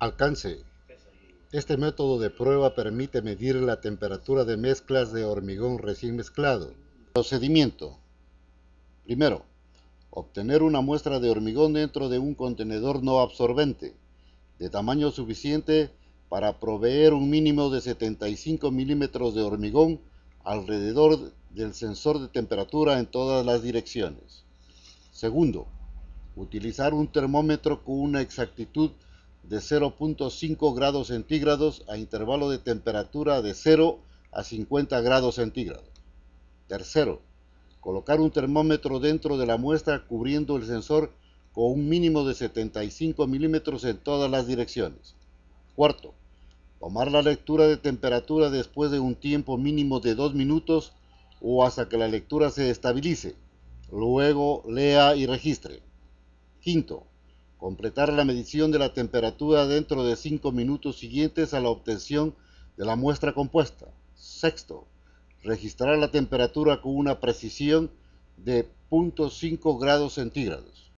Alcance. Este método de prueba permite medir la temperatura de mezclas de hormigón recién mezclado. Procedimiento. Primero, obtener una muestra de hormigón dentro de un contenedor no absorbente, de tamaño suficiente para proveer un mínimo de 75 milímetros de hormigón alrededor del sensor de temperatura en todas las direcciones. Segundo, utilizar un termómetro con una exactitud de 0.5 grados centígrados a intervalo de temperatura de 0 a 50 grados centígrados. Tercero, colocar un termómetro dentro de la muestra cubriendo el sensor con un mínimo de 75 milímetros en todas las direcciones. Cuarto, tomar la lectura de temperatura después de un tiempo mínimo de 2 minutos o hasta que la lectura se estabilice. Luego lea y registre. Quinto, completar la medición de la temperatura dentro de 5 minutos siguientes a la obtención de la muestra compuesta. Sexto, registrar la temperatura con una precisión de 0.5 grados centígrados.